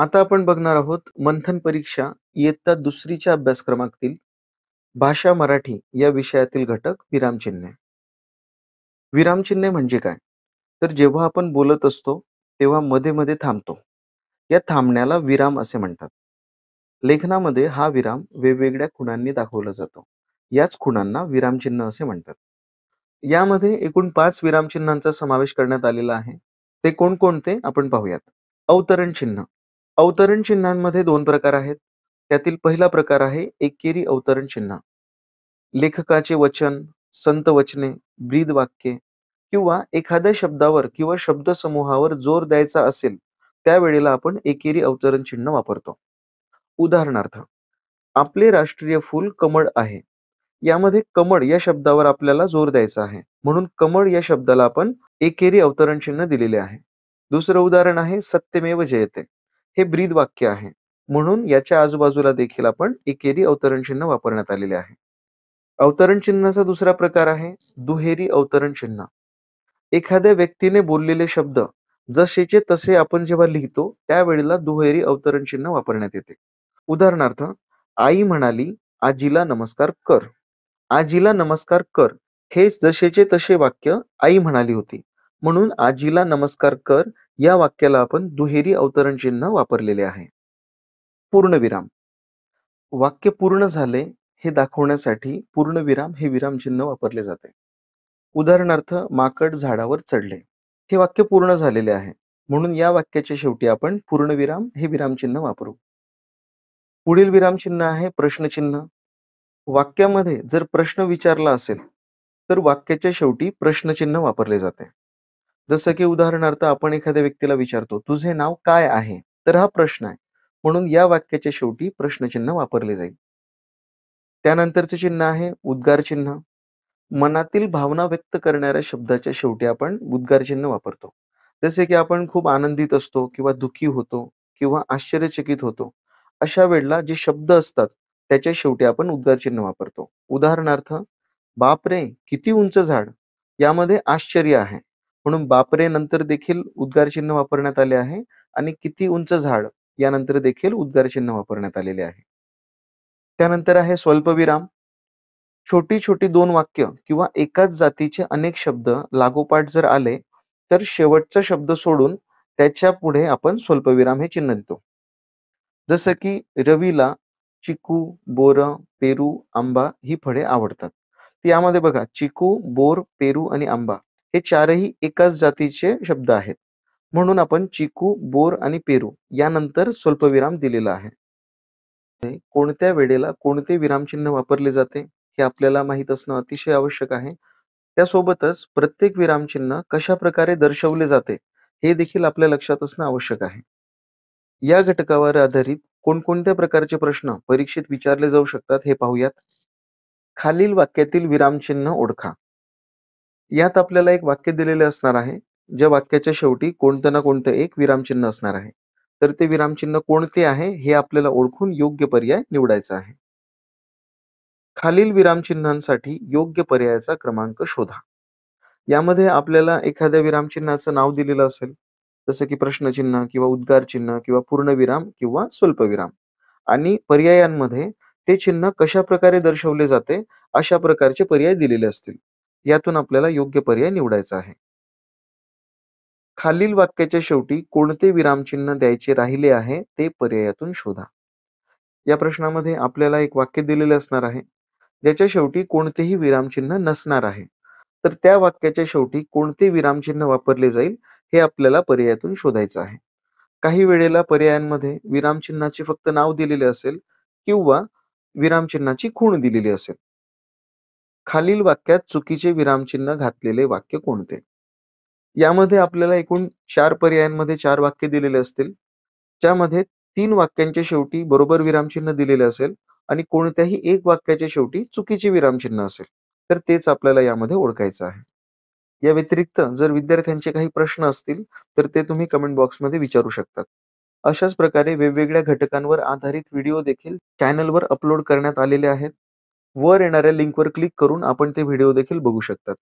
आता आपण बघणार आहोत मंथन परीक्षा इयत्ता दुसरीच्या अभ्यासक्रमातील भाषा मराठी या विषयातील घटक विरामचिन्हे विरामचिन्हे म्हणजे काय तर जेव्हा आपण बोलत असतो तेव्हा मध्ये मध्ये थांबतो या थांबण्याला विराम असे म्हणतात लेखनामध्ये हा विराम वेगवेगळ्या खुणांनी दाखवला जातो याच खुणांना विरामचिन्ह असे म्हणतात यामध्ये एकूण पाच विरामचिन्हांचा समावेश करण्यात आलेला आहे ते कोणकोणते आपण पाहूयात अवतरण चिन्ह अवतरण चिन्हांमध्ये दोन प्रकार आहेत त्यातील पहिला प्रकार आहे एकेरी अवतरण चिन्ह लेखकाचे वचन संत वचने ब्रीद वाक्ये किंवा एखाद्या शब्दावर किंवा शब्दसमूहावर जोर द्यायचा असेल त्यावेळेला आपण एकेरी अवतरण चिन्ह वापरतो उदाहरणार्थ आपले राष्ट्रीय फूल कमळ आहे यामध्ये कमळ या शब्दावर आपल्याला जोर द्यायचा आहे म्हणून कमळ या शब्दाला आपण एकेरी अवतरण चिन्ह दिलेले आहे दुसरं उदाहरण आहे सत्यमेव जयते हे ब्रीद वाक्य आहे म्हणून याच्या आजूबाजूला देखील आपण एकेरी अवतरण चिन्ह वापरण्यात आलेले आहे अवतरण चिन्हाचा दुसरा प्रकार आहे दुहेरी अवतरण चिन्ह एखाद्या व्यक्तीने बोललेले शब्द जसेचे तसे आपण जेव्हा लिहितो त्यावेळेला दुहेरी अवतरण चिन्ह वापरण्यात येते उदाहरणार्थ आई म्हणाली आजीला नमस्कार कर आजीला नमस्कार कर हे जसेचे तसे वाक्य आई म्हणाली होती म्हणून आजीला नमस्कार कर या वाक्याला आपण दुहेरी अवतरण चिन्ह वापरलेले आहे पूर्णविराम वाक्य पूर्ण झाले हे दाखवण्यासाठी पूर्णविराम हे विराम चिन्ह वापरले जाते उदाहरणार्थ माकड झाडावर चढले हे वाक्य पूर्ण झालेले आहे म्हणून या वाक्याच्या शेवटी आपण पूर्णविराम हे विरामचिन्ह वापरू पुढील विरामचिन्ह आहे प्रश्नचिन्ह वाक्यामध्ये जर प्रश्न विचारला असेल तर वाक्याच्या शेवटी प्रश्नचिन्ह वापरले जाते जसं की उदाहरणार्थ आपण एखाद्या व्यक्तीला विचारतो तुझे नाव काय आहे तर हा प्रश्न आहे म्हणून या वाक्याच्या शेवटी प्रश्नचिन्ह वापरले जाईल त्यानंतरचे चिन्ह आहे उद्गार चिन्ह मनातील भावना व्यक्त करणाऱ्या शब्दाच्या शेवटी आपण उद्गार चिन्ह वापरतो जसे की आपण खूप आनंदित असतो किंवा दुखी होतो किंवा आश्चर्यचकित होतो अशा वेळेला जे शब्द असतात त्याच्या शेवटी आपण उद्गार चिन्ह वापरतो उदाहरणार्थ बाप रे किती उंच झाड यामध्ये आश्चर्य आहे म्हणून बापरे नंतर देखील उद्गार चिन्ह वापरण्यात आले आहे आणि किती उंच झाड यानंतर देखील उद्गार चिन्ह वापरण्यात आलेले आहे त्यानंतर आहे स्वल्पविराम छोटी छोटी दोन वाक्य किंवा एकाच जातीचे अनेक शब्द लागोपाठ जर आले तर शेवटचा शब्द सोडून त्याच्या पुढे आपण स्वल्पविराम हे चिन्ह देतो जसं की रवीला चिकू बोर पेरू आंबा ही फळे आवडतात यामध्ये बघा चिकू बोर पेरू आणि आंबा हे चारही एकाच जातीचे शब्द आहेत म्हणून आपण चिकू बोर आणि पेरू यानंतर स्वल्पविराम दिलेला आहे कोणत्या वेळेला कोणते विरामचिन्ह वापरले जाते हे आपल्याला माहीत असणं अतिशय आवश्यक आहे त्यासोबतच प्रत्येक विरामचिन्ह कशा प्रकारे दर्शवले जाते हे देखील आपल्या लक्षात असणं आवश्यक आहे या घटकावर आधारित कोणकोणत्या प्रकारचे प्रश्न परीक्षेत विचारले जाऊ शकतात हे पाहूयात खालील वाक्यातील विरामचिन्ह ओळखा यात आपल्याला एक वाक्य दिलेले असणार आहे ज्या वाक्याच्या शेवटी कोणतं ना कोणतं एक विरामचिन्ह असणार आहे तर ते विरामचिन्ह कोणते आहे हे आपल्याला ओळखून योग्य पर्याय निवडायचा आहे खालील विरामचिन्हांसाठी योग्य पर्यायाचा क्रमांक शोधा यामध्ये आपल्याला एखाद्या विरामचिन्हाचं नाव दिलेलं असेल जसं की प्रश्नचिन्ह किंवा उद्गार चिन्ह किंवा पूर्णविराम किंवा स्वल्पविराम आणि पर्यायांमध्ये ते चिन्ह कशा प्रकारे दर्शवले जाते अशा प्रकारचे पर्याय दिलेले असतील यातून आपल्याला योग्य पर्याय निवडायचा आहे खालील वाक्याच्या शेवटी कोणते विरामचिन्ह द्यायचे राहिले आहे ते पर्यायातून शोधा या प्रश्नामध्ये आपल्याला एक वाक्य दिलेले असणार आहे ज्याच्या शेवटी कोणतेही विरामचिन्ह नसणार आहे तर त्या वाक्याच्या शेवटी कोणते विरामचिन्ह वापरले जाईल हे आपल्याला पर्यायातून शोधायचं आहे काही वेळेला पर्यायांमध्ये विरामचिन्हाचे फक्त नाव दिलेले असेल किंवा विरामचिन्हाची खूण दिलेली असेल खालील वाक्यात चुकीचे विरामचिन्ह घातलेले वाक्य कोणते यामध्ये आपल्याला एकूण चार पर्यायांमध्ये चार वाक्य दिलेले असतील ज्यामध्ये तीन वाक्यांच्या शेवटी बरोबर विरामचिन्ह दिलेले असेल आणि कोणत्याही एक वाक्याच्या शेवटी चुकीचे विरामचिन्ह असेल तर तेच आपल्याला यामध्ये ओळखायचं आहे या व्यतिरिक्त जर विद्यार्थ्यांचे काही प्रश्न असतील तर ते तुम्ही कमेंट बॉक्समध्ये विचारू शकतात अशाच प्रकारे वेगवेगळ्या घटकांवर आधारित व्हिडिओ देखील चॅनलवर अपलोड करण्यात आलेले आहेत वर येणाऱ्या लिंकवर क्लिक करून आपण ते व्हिडिओ देखील बघू शकतात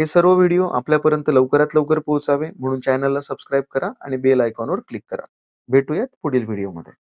हे सर्व व्हिडिओ आपल्यापर्यंत लवकरात लवकर पोहोचावे म्हणून चॅनलला सबस्क्राईब करा आणि बेल आयकॉनवर क्लिक करा भेटूयात पुढील व्हिडिओमध्ये